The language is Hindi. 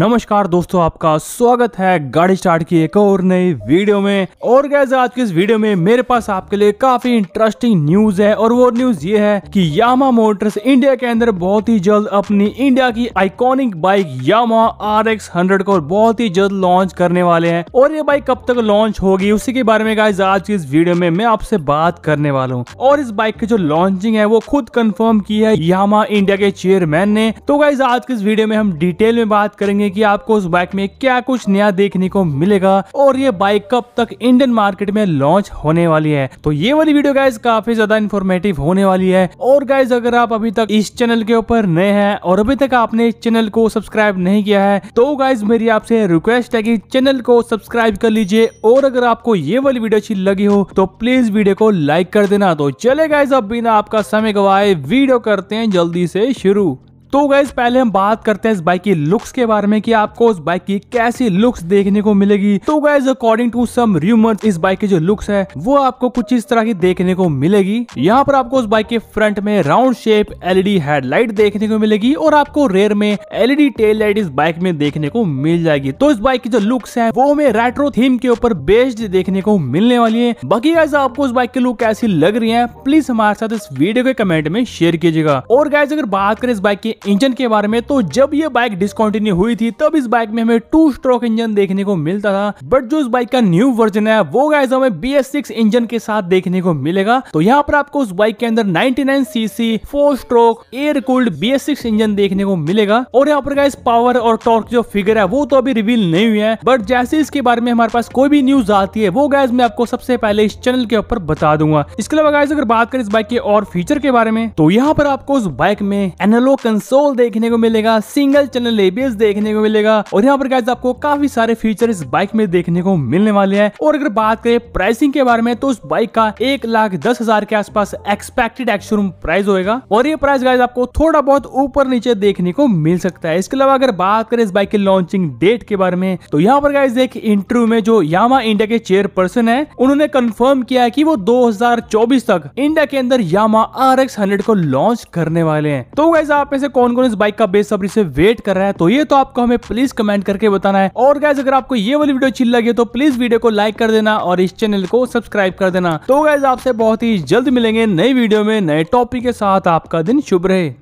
नमस्कार दोस्तों आपका स्वागत है गाड़ी स्टार्ट की एक और नई वीडियो में और गैस आज के इस वीडियो में मेरे पास आपके लिए काफी इंटरेस्टिंग न्यूज है और वो न्यूज ये है कि यामा मोटर्स इंडिया के अंदर बहुत ही जल्द अपनी इंडिया की iconic bike Yamaha R X hundred को बहुत ही जल्द लॉन्च करने वाले है और ये बाइक कब तक लॉन्च होगी उसी के बारे में गाइज आज की इस वीडियो में मैं आपसे बात करने वाला हूँ और इस बाइक की जो लॉन्चिंग है वो खुद कंफर्म की है यामा इंडिया के चेयरमैन ने तो गाइज आज की इस वीडियो में हम डिटेल में बात करेंगे देखेंगे कि आपको उस बाइक में क्या कुछ नया देखने को मिलेगा और ये बाइक कब तक इंडियन मार्केट में लॉन्च होने वाली है तो ये वाली वीडियो गाइज काफी ज्यादा इन्फॉर्मेटिव होने वाली है और गाइज अगर आप अभी तक इस चैनल के ऊपर नए हैं और अभी तक आपने इस चैनल को सब्सक्राइब नहीं किया है तो गाइज मेरी आपसे रिक्वेस्ट है की चैनल को सब्सक्राइब कर लीजिए और अगर आपको ये वाली वीडियो अच्छी लगी हो तो प्लीज वीडियो को लाइक कर देना तो चले गाइज अब बिना आपका समय गवाए वीडियो करते हैं जल्दी से शुरू तो गाइज पहले हम बात करते हैं इस बाइक की लुक्स के बारे में कि आपको उस बाइक की कैसी लुक्स देखने को मिलेगी तो guys according to some rumours इस बाइक की जो लुक्स है वो आपको कुछ इस तरह की देखने को मिलेगी यहाँ पर आपको उस बाइक के फ्रंट में राउंड शेप एलईडी हेडलाइट देखने को मिलेगी और आपको रेयर में एलईडी टेल लाइट इस बाइक में देखने को मिल जाएगी तो इस बाइक की जो लुक्स है वो हमें रेट्रो थीम के ऊपर बेस्ड देखने को मिलने वाली है बाकी गाइज आपको उस बाइक की लुक कैसी लग रही है प्लीज हमारे साथ इस वीडियो के कमेंट में शेयर कीजिएगा और गाइज अगर बात करें इस बाइक की इंजन के बारे में तो जब ये बाइक डिसकंटिन्यू हुई थी तब इस बाइक में हमें टू स्ट्रोक इंजन देखने को मिलता था बट जो इस बाइक का न्यू वर्जन है वो गाइज हमें बी इंजन के साथ देखने को मिलेगा तो यहाँ पर आपको उस बाइक के अंदर 99 CC four stroke air cooled B engine देखने को मिलेगा और यहाँ पर गाइज पावर और टॉर्क जो फिगर है वो तो अभी रिवील नहीं हुई है बट जैसे इसके बारे में हमारे पास कोई भी न्यूज आती है वो गाइज मैं आपको सबसे पहले इस चैनल के ऊपर बता दूंगा इसके अलावा गाइज अगर बात करें इस बाइक के और फीचर के बारे में तो यहाँ पर आपको उस बाइक में एनोलो कंस सोल देखने को मिलेगा सिंगल चैनल एबीएस देखने को मिलेगा और यहाँ पर गाइज आपको काफी सारे फीचर इस बाइक में देखने को मिलने वाले हैं और अगर बात करें प्राइसिंग के बारे में तो उस बाइक का एक लाख दस हजार के आसपास एक्सपेक्टेड एक्सरूम प्राइस होगा और ये प्राइस गाइज आपको थोड़ा बहुत ऊपर नीचे देखने को मिल सकता है इसके अलावा अगर बात करें इस बाइक के लॉन्चिंग डेट के बारे में तो यहाँ पर गाइज एक इंटरव्यू में जो यामा इंडिया के चेयरपर्सन है उन्होंने कन्फर्म किया है की कि वो दो तक इंडिया के अंदर यामा आर को लॉन्च करने वाले हैं तो गाइज आप में से कौन कौन इस बाइक का बेसब्री से वेट कर रहा है तो ये तो आपको हमें प्लीज कमेंट करके बताना है और गैस अगर आपको ये वाली वीडियो अच्छी लगी तो प्लीज वीडियो को लाइक कर देना और इस चैनल को सब्सक्राइब कर देना तो गैस आपसे बहुत ही जल्द मिलेंगे नई वीडियो में नए टॉपिक के साथ आपका दिन शुभ रहे